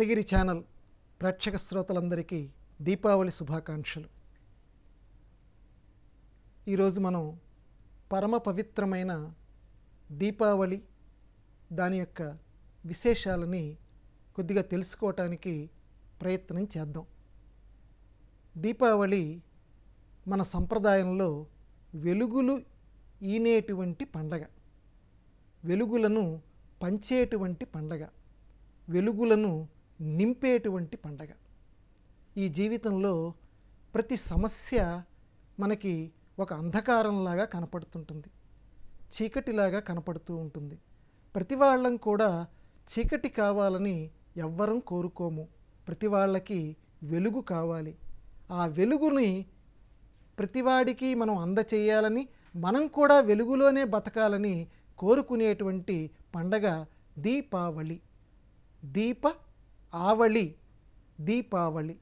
Yadagiri channel ప్రేక్షక శ్రోతలందరికీ దీపావళి శుభాకాంక్షలు ఈరోజు మనం పరమ పవిత్రమైన దీపావళి దాని యొక్క విశేషాలని కొద్దిగా తెలుసుకోవటానికి ప్రయత్నం చేద్దాం దీపావళి మన సంప్రదాయంలో వెలుగులు ఈనేటువంటి పండగ వెలుగులను పంచేటువంటి పండగ వెలుగులను నింపేటువంటి పండగ ఈ జీవితంలో ప్రతి సమస్య మనకి ఒక అంధకారంలాగా కనపడుతుంటుంది చీకటిలాగా కనపడుతూ ఉంటుంది ప్రతి వాళ్ళం కూడా చీకటి కావాలని ఎవ్వరం కోరుకోము ప్రతి వాళ్ళకి వెలుగు కావాలి ఆ వెలుగుని ప్రతివాడికి మనం అందచేయాలని మనం కూడా వెలుగులోనే బతకాలని కోరుకునేటువంటి పండగ దీపావళి దీప ఆవళి దీపావళి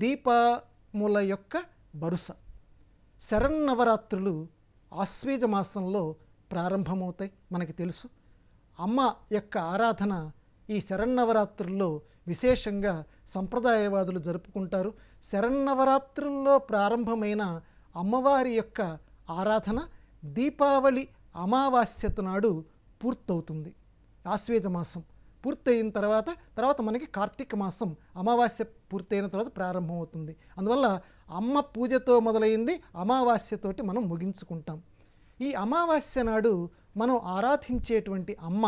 దీపముల యొక్క వరుస శరన్నవరాత్రులు ఆశ్వీజ మాసంలో ప్రారంభమవుతాయి మనకి తెలుసు అమ్మ యొక్క ఆరాధన ఈ శరన్నవరాత్రుల్లో విశేషంగా సంప్రదాయవాదులు జరుపుకుంటారు శరన్నవరాత్రుల్లో ప్రారంభమైన అమ్మవారి యొక్క ఆరాధన దీపావళి అమావాస్యత నాడు పూర్తవుతుంది ఆశ్వేజ మాసం పూర్తయిన తర్వాత తర్వాత మనకి కార్తీక మాసం అమావాస్య పూర్తయిన తర్వాత ప్రారంభమవుతుంది అందువల్ల అమ్మ పూజతో మొదలైంది అమావాస్యతోటి మనం ముగించుకుంటాం ఈ అమావాస్య నాడు మనం ఆరాధించేటువంటి అమ్మ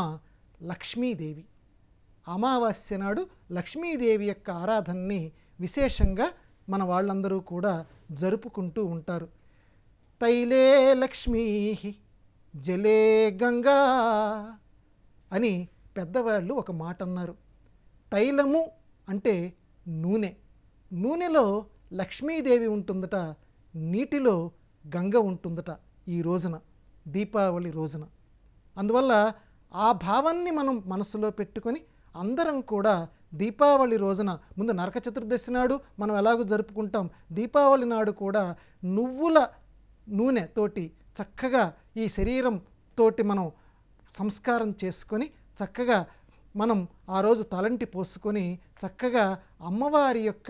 లక్ష్మీదేవి అమావాస్య నాడు లక్ష్మీదేవి యొక్క ఆరాధనని విశేషంగా మన వాళ్ళందరూ కూడా జరుపుకుంటూ ఉంటారు తైలే లక్ష్మీ జలే గంగా అని పెద్దవాళ్ళు ఒక మాట అన్నారు తైలము అంటే నూనె నూనెలో లక్ష్మీదేవి ఉంటుందట నీటిలో గంగ ఉంటుందట ఈ రోజున దీపావళి రోజున అందువల్ల ఆ భావాన్ని మనం మనసులో పెట్టుకొని అందరం కూడా దీపావళి రోజున ముందు నరక చతుర్దశి నాడు మనం ఎలాగో జరుపుకుంటాం దీపావళి నాడు కూడా నువ్వుల నూనె తోటి చక్కగా ఈ శరీరం తోటి మనం సంస్కారం చేసుకొని చక్కగా మనం ఆ రోజు తలంటి పోసుకొని చక్కగా అమ్మవారి యొక్క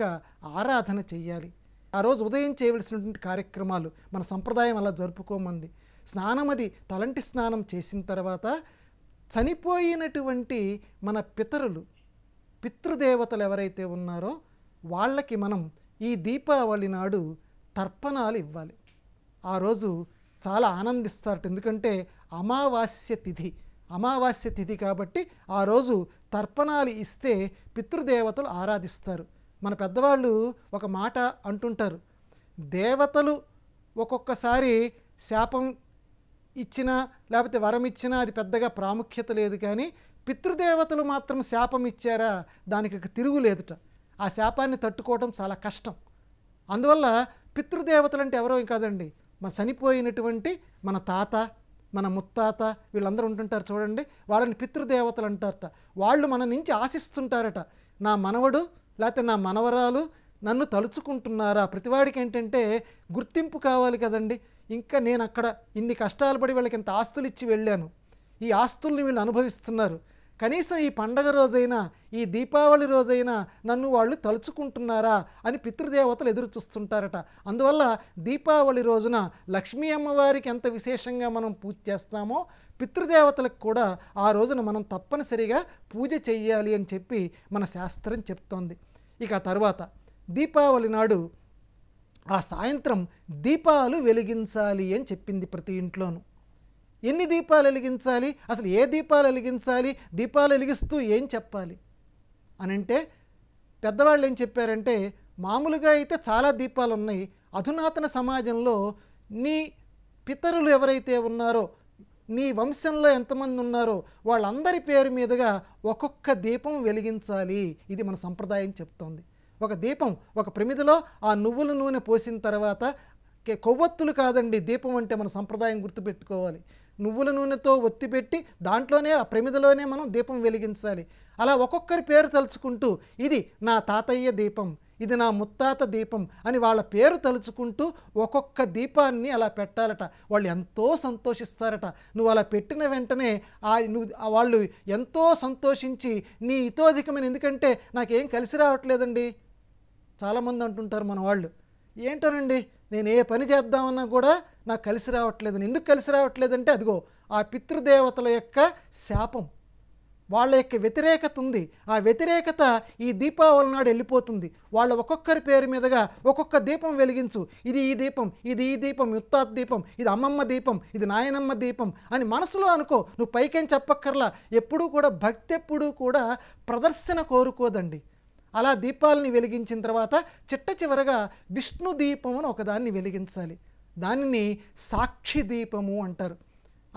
ఆరాధన చేయాలి ఆ రోజు ఉదయం చేయవలసినటువంటి కార్యక్రమాలు మన సంప్రదాయం అలా జరుపుకోమంది స్నానం అది తలంటి స్నానం చేసిన తర్వాత చనిపోయినటువంటి మన పితరులు పితృదేవతలు ఎవరైతే ఉన్నారో వాళ్ళకి మనం ఈ దీపావళి నాడు తర్పణాలు ఇవ్వాలి ఆ రోజు చాలా ఆనందిస్తారు ఎందుకంటే అమావాస్య తిథి అమావాస్య తిథి కాబట్టి ఆ రోజు తర్పణాలు ఇస్తే పితృదేవతలు ఆరాధిస్తారు మన పెద్దవాళ్ళు ఒక మాట అంటుంటారు దేవతలు ఒక్కొక్కసారి శాపం ఇచ్చినా లేకపోతే వరం ఇచ్చినా అది పెద్దగా ప్రాముఖ్యత లేదు కానీ పితృదేవతలు మాత్రం శాపం ఇచ్చారా దానికి తిరుగులేదుట ఆ శాపాన్ని తట్టుకోవడం చాలా కష్టం అందువల్ల పితృదేవతలు అంటే ఎవరో కాదండి మన చనిపోయినటువంటి మన తాత మన ముత్తాత వీళ్ళందరూ ఉంటుంటారు చూడండి వాళ్ళని పితృదేవతలు అంటారట వాళ్ళు మన నుంచి ఆశిస్తుంటారట నా మనవడు లేకపోతే నా మనవరాలు నన్ను తలుచుకుంటున్నారా ప్రతివాడికి ఏంటంటే గుర్తింపు కావాలి కదండి ఇంకా నేను అక్కడ ఇన్ని కష్టాలు పడి వాళ్ళకి ఇంత ఆస్తులు ఇచ్చి వెళ్ళాను ఈ ఆస్తుల్ని వీళ్ళు అనుభవిస్తున్నారు కనీసం ఈ పండగ రోజైనా ఈ దీపావళి రోజైనా నన్ను వాళ్ళు తలుచుకుంటున్నారా అని పితృదేవతలు ఎదురు చూస్తుంటారట అందువల్ల దీపావళి రోజున లక్ష్మీ అమ్మవారికి ఎంత విశేషంగా మనం పూజ చేస్తామో పితృదేవతలకు కూడా ఆ రోజున మనం తప్పనిసరిగా పూజ చేయాలి అని చెప్పి మన శాస్త్రం చెప్తోంది ఇక తర్వాత దీపావళి నాడు ఆ సాయంత్రం దీపాలు వెలిగించాలి అని చెప్పింది ప్రతి ఇంట్లోనూ ఎన్ని దీపాలు వెలిగించాలి అసలు ఏ దీపాలు వెలిగించాలి దీపాలు వెలిగిస్తూ ఏం చెప్పాలి అనంటే పెద్దవాళ్ళు ఏం చెప్పారంటే మామూలుగా అయితే చాలా దీపాలు ఉన్నాయి అధునాతన సమాజంలో నీ పితరులు ఎవరైతే ఉన్నారో నీ వంశంలో ఎంతమంది ఉన్నారో వాళ్ళందరి పేరు మీదుగా ఒక్కొక్క దీపం వెలిగించాలి ఇది మన సంప్రదాయం చెప్తోంది ఒక దీపం ఒక ప్రమిదిలో ఆ నువ్వుల నూనె పోసిన తర్వాత కొవ్వొత్తులు కాదండి దీపం అంటే మన సంప్రదాయం గుర్తుపెట్టుకోవాలి నువ్వుల నూనెతో ఒత్తి పెట్టి దాంట్లోనే ఆ ప్రమిదలోనే మనం దీపం వెలిగించాలి అలా ఒక్కొక్కరి పేరు తలుచుకుంటూ ఇది నా తాతయ్య దీపం ఇది నా ముత్తాత దీపం అని వాళ్ళ పేరు తలుచుకుంటూ ఒక్కొక్క దీపాన్ని అలా పెట్టాలట వాళ్ళు ఎంతో సంతోషిస్తారట నువ్వు అలా పెట్టిన వెంటనే ఆ నువ్వు వాళ్ళు ఎంతో సంతోషించి నీ ఇతోధికమైన ఎందుకంటే నాకేం కలిసి రావట్లేదండి చాలామంది అంటుంటారు మన వాళ్ళు ఏంటోనండి నేను ఏ పని చేద్దామన్నా కూడా నాకు కలిసి రావట్లేదు ఎందుకు కలిసి రావట్లేదంటే అదిగో ఆ పితృదేవతల యొక్క శాపం వాళ్ళ యొక్క వ్యతిరేకత ఉంది ఆ వ్యతిరేకత ఈ దీపావళి నాడు వెళ్ళిపోతుంది వాళ్ళ ఒక్కొక్కరి పేరు మీదుగా ఒక్కొక్క దీపం వెలిగించు ఇది ఈ దీపం ఇది ఈ దీపం యుత్తాత్ దీపం ఇది అమ్మమ్మ దీపం ఇది నాయనమ్మ దీపం అని మనసులో అనుకో నువ్వు పైకేం చెప్పక్కర్లా ఎప్పుడూ కూడా భక్తి ఎప్పుడూ కూడా ప్రదర్శన కోరుకోదండి అలా దీపాలని వెలిగించిన తర్వాత చిట్ట చివరగా విష్ణు దీపం అని ఒకదాన్ని వెలిగించాలి దానిని సాక్షి దీపము అంటారు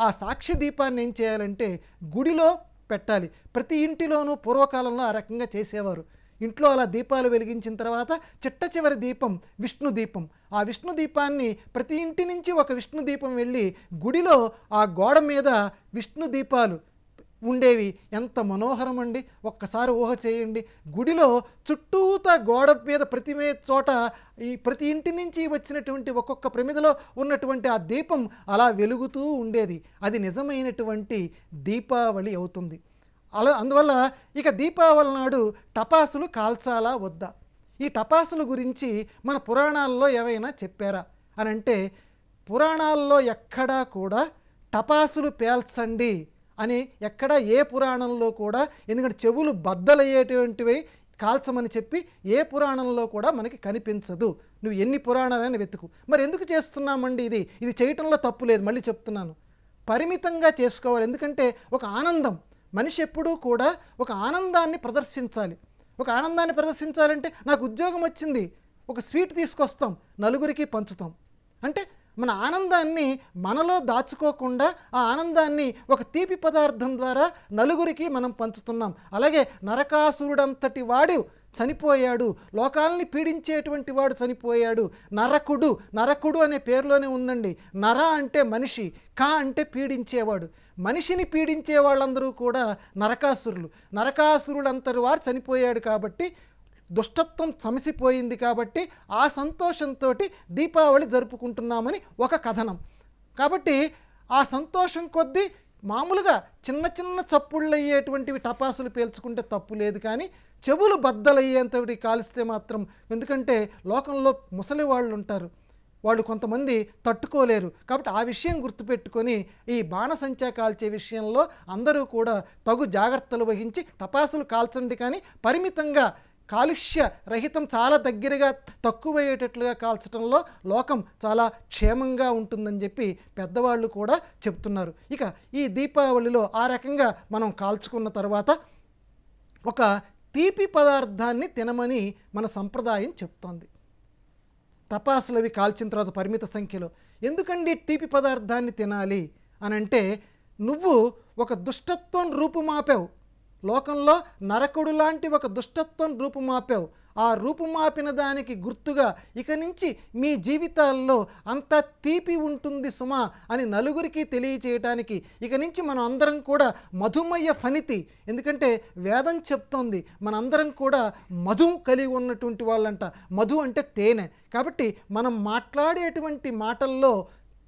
ఆ సాక్షి దీపాన్ని ఏం చేయాలంటే గుడిలో పెట్టాలి ప్రతి ఇంటిలోనూ పూర్వకాలంలో ఆ రకంగా చేసేవారు ఇంట్లో అలా దీపాలు వెలిగించిన తర్వాత చిట్ట చివరి దీపం విష్ణు దీపం ఆ విష్ణు దీపాన్ని ప్రతి ఇంటి నుంచి ఒక విష్ణు దీపం వెళ్ళి గుడిలో ఆ గోడ మీద విష్ణు దీపాలు ఉండేవి ఎంత మనోహరం అండి ఒక్కసారి ఊహ చేయండి గుడిలో చుట్టూత గోడ మీద ప్రతి చోట ఈ ప్రతి ఇంటి నుంచి వచ్చినటువంటి ఒక్కొక్క ప్రమిదలో ఉన్నటువంటి ఆ దీపం అలా వెలుగుతూ ఉండేది అది నిజమైనటువంటి దీపావళి అవుతుంది అలా అందువల్ల ఇక దీపావళి నాడు టపాసులు కాల్చాలా వద్దా ఈ టపాసుల గురించి మన పురాణాల్లో ఏవైనా చెప్పారా అని అంటే పురాణాల్లో ఎక్కడా కూడా టపాసులు పేల్చండి అని ఎక్కడ ఏ పురాణంలో కూడా ఎందుకంటే చెవులు బద్దలయ్యేటువంటివి కాల్చమని చెప్పి ఏ పురాణంలో కూడా మనకి కనిపించదు నువ్వు ఎన్ని పురాణాలని వెతుకు మరి ఎందుకు చేస్తున్నామండి ఇది ఇది చేయటంలో తప్పు లేదు మళ్ళీ చెప్తున్నాను పరిమితంగా చేసుకోవాలి ఎందుకంటే ఒక ఆనందం మనిషి ఎప్పుడూ కూడా ఒక ఆనందాన్ని ప్రదర్శించాలి ఒక ఆనందాన్ని ప్రదర్శించాలంటే నాకు ఉద్యోగం వచ్చింది ఒక స్వీట్ తీసుకొస్తాం నలుగురికి పంచుతాం అంటే మన ఆనందాన్ని మనలో దాచుకోకుండా ఆ ఆనందాన్ని ఒక తీపి పదార్థం ద్వారా నలుగురికి మనం పంచుతున్నాం అలాగే నరకాసురుడంతటి వాడు చనిపోయాడు లోకాలని పీడించేటువంటి వాడు చనిపోయాడు నరకుడు నరకుడు అనే పేరులోనే ఉందండి నర అంటే మనిషి కా అంటే పీడించేవాడు మనిషిని పీడించే వాళ్ళందరూ కూడా నరకాసురులు నరకాసురుడు అంతటి వారు చనిపోయాడు కాబట్టి దుష్టత్వం సమసిపోయింది కాబట్టి ఆ సంతోషంతో దీపావళి జరుపుకుంటున్నామని ఒక కథనం కాబట్టి ఆ సంతోషం కొద్దీ మామూలుగా చిన్న చిన్న చప్పుళ్ళు అయ్యేటువంటివి టపాసులు పేల్చుకుంటే తప్పు లేదు కానీ చెవులు బద్దలయ్యేంతవి కాలిస్తే మాత్రం ఎందుకంటే లోకంలో ముసలి వాళ్ళు ఉంటారు వాళ్ళు కొంతమంది తట్టుకోలేరు కాబట్టి ఆ విషయం గుర్తుపెట్టుకొని ఈ బాణసంచా కాల్చే విషయంలో అందరూ కూడా తగు జాగ్రత్తలు వహించి టపాసులు కాల్చండి కానీ పరిమితంగా కాలుష్య రహితం చాలా దగ్గరగా తక్కువయ్యేటట్లుగా కాల్చడంలో లోకం చాలా క్షేమంగా ఉంటుందని చెప్పి పెద్దవాళ్ళు కూడా చెప్తున్నారు ఇక ఈ దీపావళిలో ఆ రకంగా మనం కాల్చుకున్న తర్వాత ఒక తీపి పదార్థాన్ని తినమని మన సంప్రదాయం చెప్తోంది తపాసులు అవి కాల్చిన తర్వాత పరిమిత సంఖ్యలో ఎందుకండి తీపి పదార్థాన్ని తినాలి అనంటే నువ్వు ఒక దుష్టత్వం రూపుమాపావు లోకంలో నరకుడు లాంటి ఒక దుష్టత్వం రూపుమాపావు ఆ రూపుమాపిన దానికి గుర్తుగా ఇక నుంచి మీ జీవితాల్లో అంత తీపి ఉంటుంది సుమా అని నలుగురికి తెలియచేయటానికి ఇక నుంచి మనం అందరం కూడా మధుమయ్య ఫణితి ఎందుకంటే వేదం చెప్తోంది మనందరం కూడా మధు కలిగి ఉన్నటువంటి వాళ్ళంట మధు అంటే తేనె కాబట్టి మనం మాట్లాడేటువంటి మాటల్లో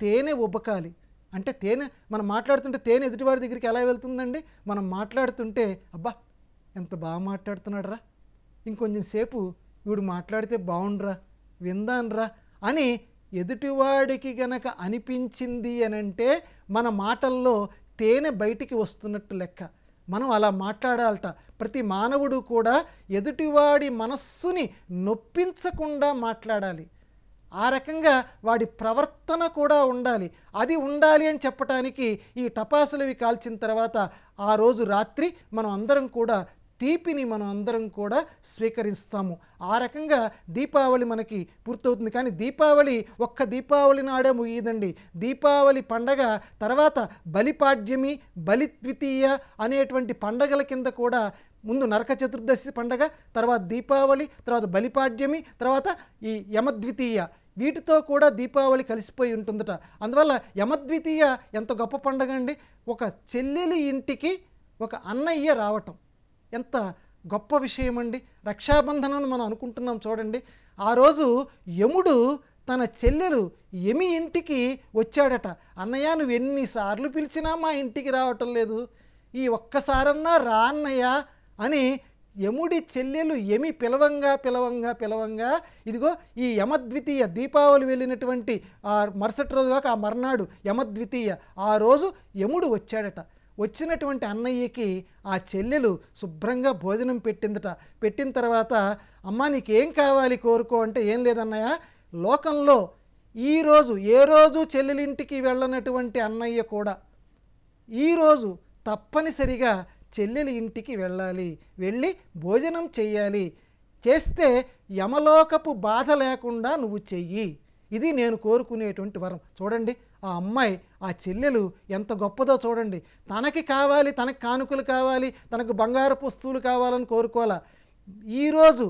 తేనె ఉబకాలి అంటే తేనె మనం మాట్లాడుతుంటే తేనె ఎదుటివాడి దగ్గరికి ఎలా వెళ్తుందండి మనం మాట్లాడుతుంటే అబ్బా ఎంత బాగా మాట్లాడుతున్నాడు రా ఇంకొంచెం సేపు వీడు మాట్లాడితే బాగుండ్రా విందాన్రా అని ఎదుటివాడికి గనక అనిపించింది అనంటే మన మాటల్లో తేనె బయటికి వస్తున్నట్టు లెక్క మనం అలా మాట్లాడాలట ప్రతి మానవుడు కూడా ఎదుటివాడి మనస్సుని నొప్పించకుండా మాట్లాడాలి ఆ రకంగా వాడి ప్రవర్తన కూడా ఉండాలి అది ఉండాలి అని చెప్పటానికి ఈ టపాసులవి కాల్చిన తర్వాత ఆ రోజు రాత్రి మనం అందరం కూడా తీపిని మనం అందరం కూడా స్వీకరిస్తాము ఆ రకంగా దీపావళి మనకి పూర్తవుతుంది కానీ దీపావళి ఒక్క దీపావళి నాడే ముగియదండి దీపావళి పండగ తర్వాత బలిపాడ్యమి బలిద్వితీయ అనేటువంటి పండగల కింద కూడా ముందు నరక చతుర్దశి పండగ తర్వాత దీపావళి తర్వాత బలిపాడ్యమి తర్వాత ఈ యమద్వితీయ వీటితో కూడా దీపావళి కలిసిపోయి ఉంటుందట అందువల్ల యమద్వితీయ ఎంత గొప్ప పండగ అండి ఒక చెల్లెలి ఇంటికి ఒక అన్నయ్య రావటం ఎంత గొప్ప విషయం అండి రక్షాబంధనం మనం అనుకుంటున్నాం చూడండి ఆ రోజు యముడు తన చెల్లెలు యమి ఇంటికి వచ్చాడట అన్నయ్య నువ్వు ఎన్నిసార్లు పిలిచినా మా ఇంటికి రావటం లేదు ఈ ఒక్కసారన్నా రా అన్నయ్య అని యముడి చెల్లెలు ఎమి పిలవంగా పిలవంగా పిలవంగా ఇదిగో ఈ యమద్వితీయ దీపావళి వెళ్ళినటువంటి ఆ మరుసటి రోజు కాక ఆ మర్నాడు యమద్వితీయ ఆ రోజు యముడు వచ్చాడట వచ్చినటువంటి అన్నయ్యకి ఆ చెల్లెలు శుభ్రంగా భోజనం పెట్టిందట పెట్టిన తర్వాత అమ్మ నీకేం కావాలి కోరుకో అంటే ఏం లేదన్నయ్య లోకంలో ఈరోజు ఏ రోజు చెల్లెలింటికి వెళ్ళనటువంటి అన్నయ్య కూడా ఈరోజు తప్పనిసరిగా చెల్లెలి ఇంటికి వెళ్ళాలి వెళ్ళి భోజనం చెయ్యాలి చేస్తే యమలోకపు బాధ లేకుండా నువ్వు చెయ్యి ఇది నేను కోరుకునేటువంటి వరం చూడండి ఆ అమ్మాయి ఆ చెల్లెలు ఎంత గొప్పదో చూడండి తనకి కావాలి తనకి కానుకలు కావాలి తనకు బంగారపు వస్తువులు కావాలని కోరుకోవాలా ఈరోజు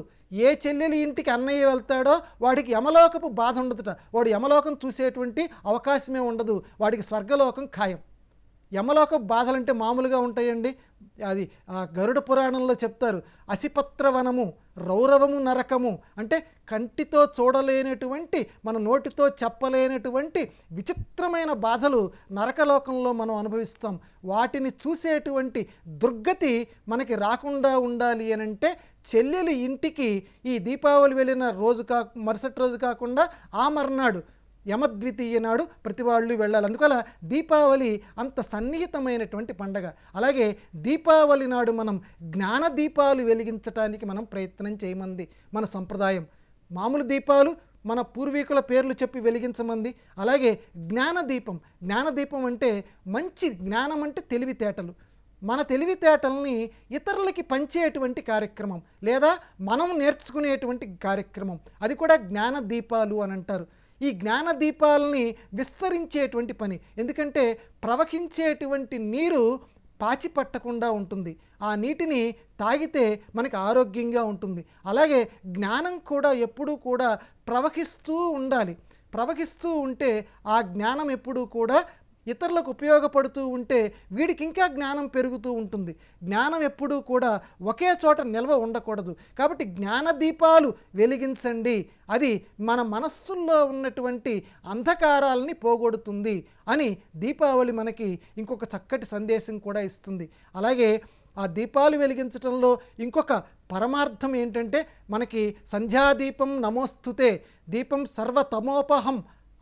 ఏ చెల్లెలు ఇంటికి అన్నయ్య వెళ్తాడో వాడికి యమలోకపు బాధ ఉండదుట వాడు యమలోకం చూసేటువంటి అవకాశమే ఉండదు వాడికి స్వర్గలోకం ఖాయం యమలోక బాధలంటే మామూలుగా ఉంటాయండి అది గరుడ పురాణంలో చెప్తారు అసిపత్రవనము రౌరవము నరకము అంటే కంటితో చూడలేనటువంటి మన నోటితో చెప్పలేనటువంటి విచిత్రమైన బాధలు నరకలోకంలో మనం అనుభవిస్తాం వాటిని చూసేటువంటి దుర్గతి మనకి రాకుండా ఉండాలి అని అంటే చెల్లెలు ఇంటికి ఈ దీపావళి వెళ్ళిన రోజు కా మరుసటి రోజు కాకుండా ఆ మర్నాడు యమద్వితీయ నాడు ప్రతి వాళ్ళు వెళ్ళాలి అందుకల దీపావళి అంత సన్నిహితమైనటువంటి పండగ అలాగే దీపావళి నాడు మనం జ్ఞాన దీపాలు వెలిగించడానికి మనం ప్రయత్నం చేయమంది మన సంప్రదాయం మామూలు దీపాలు మన పూర్వీకుల పేర్లు చెప్పి వెలిగించమంది అలాగే జ్ఞానదీపం జ్ఞానదీపం అంటే మంచి జ్ఞానం అంటే తెలివితేటలు మన తెలివితేటల్ని ఇతరులకి పంచేటువంటి కార్యక్రమం లేదా మనం నేర్చుకునేటువంటి కార్యక్రమం అది కూడా జ్ఞాన దీపాలు అని అంటారు ఈ జ్ఞాన దీపాలని విస్తరించేటువంటి పని ఎందుకంటే ప్రవహించేటువంటి నీరు పాచి పట్టకుండా ఉంటుంది ఆ నీటిని తాగితే మనకి ఆరోగ్యంగా ఉంటుంది అలాగే జ్ఞానం కూడా ఎప్పుడూ కూడా ప్రవహిస్తూ ఉండాలి ప్రవహిస్తూ ఉంటే ఆ జ్ఞానం ఎప్పుడూ కూడా ఇతరులకు ఉపయోగపడుతూ ఉంటే వీడికి ఇంకా జ్ఞానం పెరుగుతూ ఉంటుంది జ్ఞానం ఎప్పుడూ కూడా ఒకే చోట నిల్వ ఉండకూడదు కాబట్టి జ్ఞానదీపాలు వెలిగించండి అది మన మనస్సుల్లో ఉన్నటువంటి అంధకారాలని పోగొడుతుంది అని దీపావళి మనకి ఇంకొక చక్కటి సందేశం కూడా ఇస్తుంది అలాగే ఆ దీపాలు వెలిగించడంలో ఇంకొక పరమార్థం ఏంటంటే మనకి సంధ్యాదీపం నమోస్తుతే దీపం సర్వతమోపహం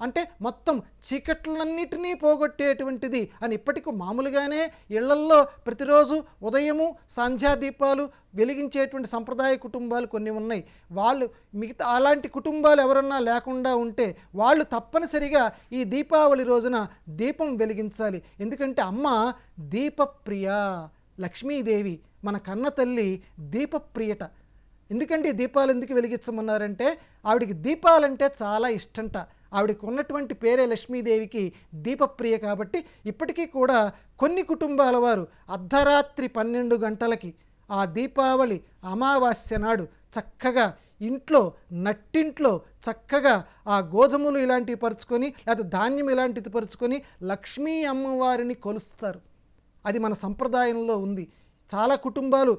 అంటే మొత్తం చీకట్లన్నిటినీ పోగొట్టేటువంటిది అని ఇప్పటికి మామూలుగానే ఇళ్లల్లో ప్రతిరోజు ఉదయము సంధ్యాదీపాలు వెలిగించేటువంటి సంప్రదాయ కుటుంబాలు కొన్ని ఉన్నాయి వాళ్ళు మిగతా అలాంటి కుటుంబాలు ఎవరన్నా లేకుండా ఉంటే వాళ్ళు తప్పనిసరిగా ఈ దీపావళి రోజున దీపం వెలిగించాలి ఎందుకంటే అమ్మ దీపప్రియ లక్ష్మీదేవి మన కన్న తల్లి దీపప్రియట ఎందుకంటే దీపాలు ఎందుకు వెలిగించమన్నారంటే ఆవిడికి దీపాలంటే చాలా ఇష్టంట ఆవిడకి ఉన్నటువంటి పేరే లక్ష్మీదేవికి దీపప్రియ కాబట్టి ఇప్పటికీ కూడా కొన్ని కుటుంబాల వారు అర్ధరాత్రి పన్నెండు గంటలకి ఆ దీపావళి అమావాస్య నాడు చక్కగా ఇంట్లో నట్టింట్లో చక్కగా ఆ గోధుమలు ఇలాంటివి పరుచుకొని లేదా ధాన్యం ఇలాంటిది పరుచుకొని లక్ష్మీ అమ్మవారిని కొలుస్తారు అది మన సంప్రదాయంలో ఉంది చాలా కుటుంబాలు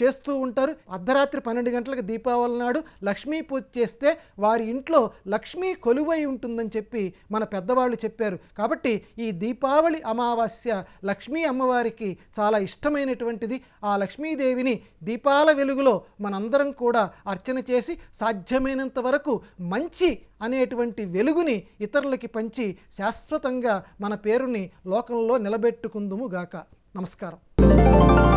చేస్తూ ఉంటారు అర్ధరాత్రి పన్నెండు గంటలకు దీపావళి నాడు లక్ష్మీ పూజ చేస్తే వారి ఇంట్లో లక్ష్మీ కొలువై ఉంటుందని చెప్పి మన పెద్దవాళ్ళు చెప్పారు కాబట్టి ఈ దీపావళి అమావాస్య లక్ష్మీ అమ్మవారికి చాలా ఇష్టమైనటువంటిది ఆ లక్ష్మీదేవిని దీపాల వెలుగులో మనందరం కూడా అర్చన చేసి సాధ్యమైనంత వరకు మంచి అనేటువంటి వెలుగుని ఇతరులకి పంచి శాశ్వతంగా మన పేరుని లోకంలో నిలబెట్టుకుందుము గాక నమస్కారం